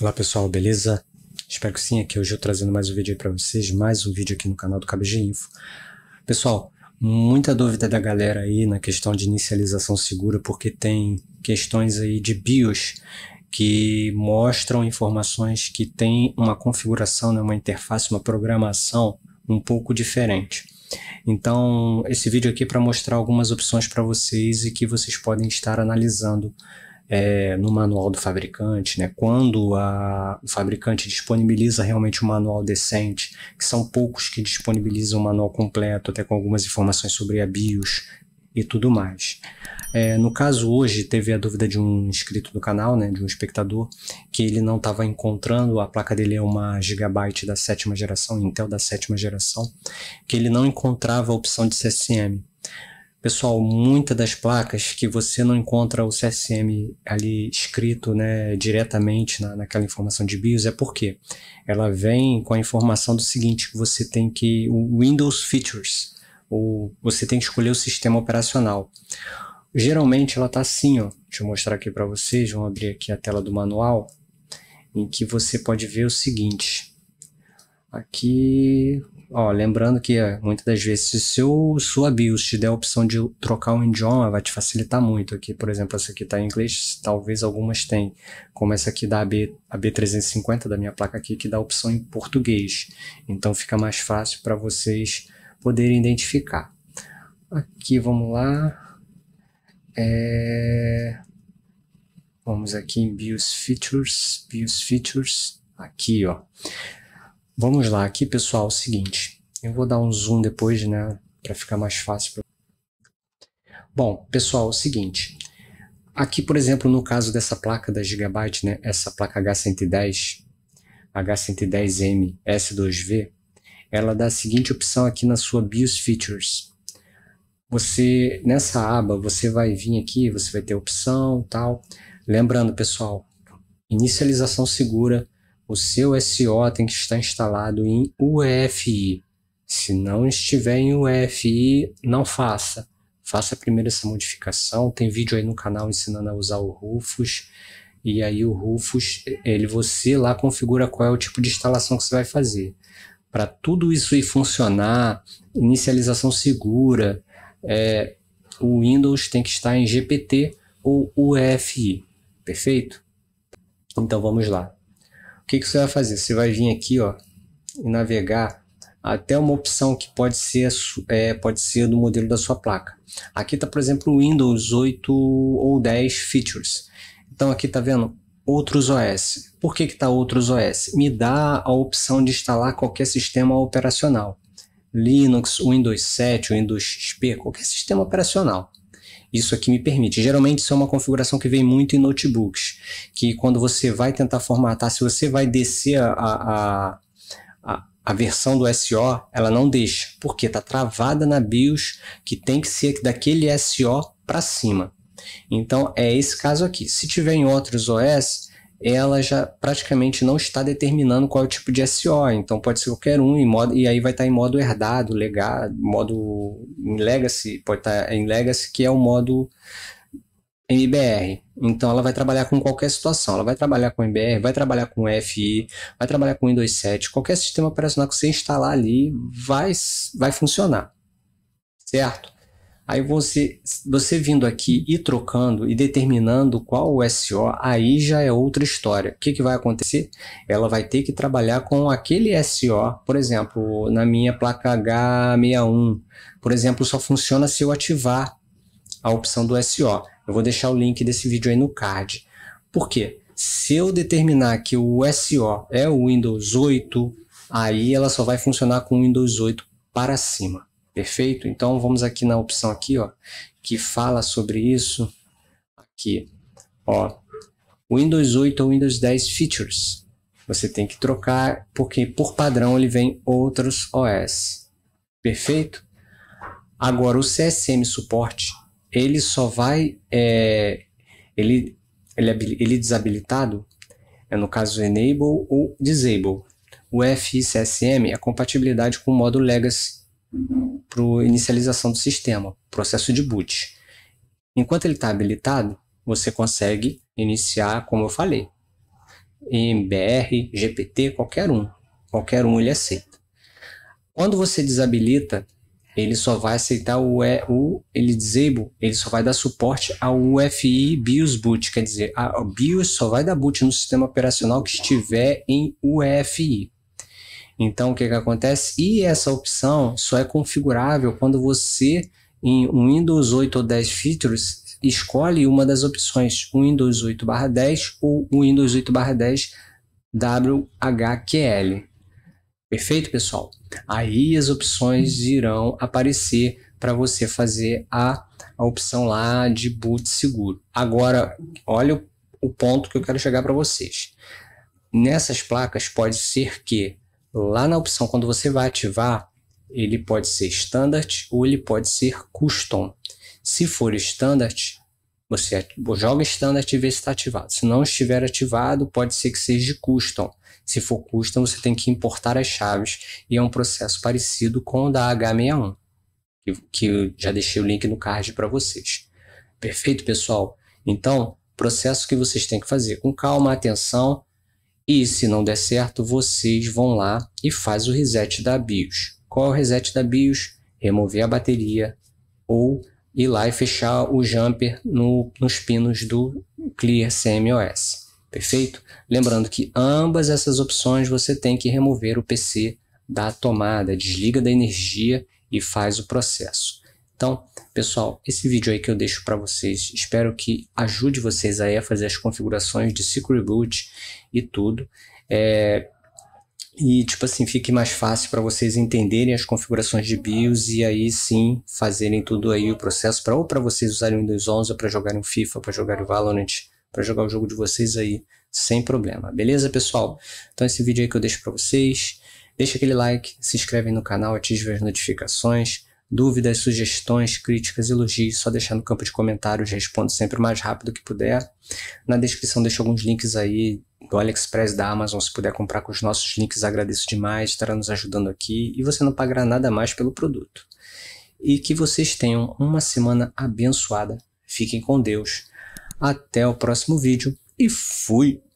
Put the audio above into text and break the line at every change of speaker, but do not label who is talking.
Olá pessoal, beleza? Espero que sim, aqui hoje eu trazendo mais um vídeo para vocês, mais um vídeo aqui no canal do KBG Info. Pessoal, muita dúvida da galera aí na questão de inicialização segura, porque tem questões aí de BIOS que mostram informações que têm uma configuração, né, uma interface, uma programação um pouco diferente. Então, esse vídeo aqui é para mostrar algumas opções para vocês e que vocês podem estar analisando é, no manual do fabricante, né? quando a, o fabricante disponibiliza realmente um manual decente, que são poucos que disponibilizam um manual completo, até com algumas informações sobre a BIOS e tudo mais. É, no caso, hoje teve a dúvida de um inscrito do canal, né, de um espectador, que ele não estava encontrando, a placa dele é uma Gigabyte da sétima geração, Intel da sétima geração, que ele não encontrava a opção de CSM. Pessoal, muitas das placas que você não encontra o CSM ali escrito né, diretamente na, naquela informação de BIOS é porque ela vem com a informação do seguinte: que você tem que. O Windows Features, ou você tem que escolher o sistema operacional. Geralmente ela tá assim, ó. Deixa eu mostrar aqui para vocês. Vamos abrir aqui a tela do manual, em que você pode ver o seguinte. Aqui Ó, lembrando que eh, muitas das vezes, se seu, sua BIOS te der a opção de trocar um idioma, vai te facilitar muito. Aqui, por exemplo, essa aqui está em inglês, talvez algumas tem, como essa aqui da AB, AB350, da minha placa aqui, que dá a opção em português. Então fica mais fácil para vocês poderem identificar. Aqui, vamos lá. É... Vamos aqui em BIOS Features, BIOS Features, aqui ó. Vamos lá, aqui pessoal, é o seguinte. Eu vou dar um zoom depois, né, para ficar mais fácil. Pra... Bom, pessoal, é o seguinte. Aqui, por exemplo, no caso dessa placa da Gigabyte, né, essa placa H110, H110M S2V, ela dá a seguinte opção aqui na sua BIOS Features. Você, nessa aba, você vai vir aqui, você vai ter opção tal. Lembrando, pessoal, inicialização segura, o seu SO tem que estar instalado em UEFI. Se não estiver em UEFI, não faça. Faça primeiro essa modificação. Tem vídeo aí no canal ensinando a usar o Rufus. E aí o Rufus, ele você lá configura qual é o tipo de instalação que você vai fazer. Para tudo isso ir funcionar, inicialização segura, é, o Windows tem que estar em GPT ou UEFI, perfeito? Então vamos lá que, que você vai fazer? Você vai vir aqui ó, e navegar até uma opção que pode ser, é, pode ser do modelo da sua placa. Aqui está, por exemplo, o Windows 8 ou 10 Features. Então aqui está vendo outros OS. Por que está outros OS? Me dá a opção de instalar qualquer sistema operacional. Linux, Windows 7, Windows XP, qualquer sistema operacional. Isso aqui me permite. Geralmente isso é uma configuração que vem muito em notebooks, que quando você vai tentar formatar, se você vai descer a, a, a, a versão do SO, ela não deixa, porque está travada na BIOS, que tem que ser daquele SO para cima. Então é esse caso aqui. Se tiver em outros OS, ela já praticamente não está determinando qual é o tipo de SO. Então pode ser qualquer um, em modo, e aí vai estar tá em modo herdado, legado, modo em legacy, pode estar tá em legacy, que é o modo MBR. Então ela vai trabalhar com qualquer situação. Ela vai trabalhar com MBR, vai trabalhar com FI, vai trabalhar com Windows 7. Qualquer sistema operacional que você instalar ali vai, vai funcionar. Certo? Aí você, você vindo aqui e trocando e determinando qual o SO, aí já é outra história. O que, que vai acontecer? Ela vai ter que trabalhar com aquele SO, por exemplo, na minha placa H61. Por exemplo, só funciona se eu ativar a opção do SO. Eu vou deixar o link desse vídeo aí no card. Por quê? Se eu determinar que o SO é o Windows 8, aí ela só vai funcionar com o Windows 8 para cima. Perfeito? Então vamos aqui na opção aqui, ó, que fala sobre isso aqui, ó. Windows 8 ou Windows 10 features. Você tem que trocar porque por padrão ele vem outros OS. Perfeito? Agora o CSM suporte, ele só vai é, ele, ele ele é desabilitado é no caso enable ou disable. O FICSM é a compatibilidade com o modo legacy para a inicialização do sistema, processo de boot. Enquanto ele está habilitado, você consegue iniciar, como eu falei, MBR, GPT, qualquer um. Qualquer um ele aceita. Quando você desabilita, ele só vai aceitar o, e, o ele disable, ele só vai dar suporte ao UFI BIOS boot, quer dizer, a, BIOS só vai dar boot no sistema operacional que estiver em UEFI. Então, o que, que acontece? E essa opção só é configurável quando você, em um Windows 8 ou 10 Features, escolhe uma das opções, Windows 8 10 ou Windows 8 10 WHQL. Perfeito, pessoal? Aí as opções irão aparecer para você fazer a, a opção lá de boot seguro. Agora, olha o, o ponto que eu quero chegar para vocês. Nessas placas pode ser que Lá na opção, quando você vai ativar, ele pode ser standard ou ele pode ser custom. Se for standard, você joga standard e vê se está ativado. Se não estiver ativado, pode ser que seja custom. Se for custom, você tem que importar as chaves e é um processo parecido com o da H61, que eu já deixei o link no card para vocês. Perfeito, pessoal? Então, processo que vocês têm que fazer com calma, atenção, e se não der certo, vocês vão lá e faz o reset da BIOS. Qual é o reset da BIOS? Remover a bateria ou ir lá e fechar o jumper no, nos pinos do Clear CMOS. Perfeito? Lembrando que ambas essas opções você tem que remover o PC da tomada, desliga da energia e faz o processo. Então, Pessoal, esse vídeo aí que eu deixo para vocês, espero que ajude vocês aí a fazer as configurações de secure reboot e tudo. É, e tipo assim fique mais fácil para vocês entenderem as configurações de BIOS e aí sim fazerem tudo aí o processo para ou para vocês usarem o Windows 11 ou para jogarem o FIFA, para jogar o Valorant, para jogar o jogo de vocês aí sem problema. Beleza, pessoal? Então esse vídeo aí que eu deixo para vocês, deixa aquele like, se inscreve no canal, ative as notificações. Dúvidas, sugestões, críticas, elogios, só deixar no campo de comentários, respondo sempre o mais rápido que puder. Na descrição deixo alguns links aí do AliExpress da Amazon, se puder comprar com os nossos links, agradeço demais, estará nos ajudando aqui e você não pagará nada mais pelo produto. E que vocês tenham uma semana abençoada. Fiquem com Deus. Até o próximo vídeo e fui!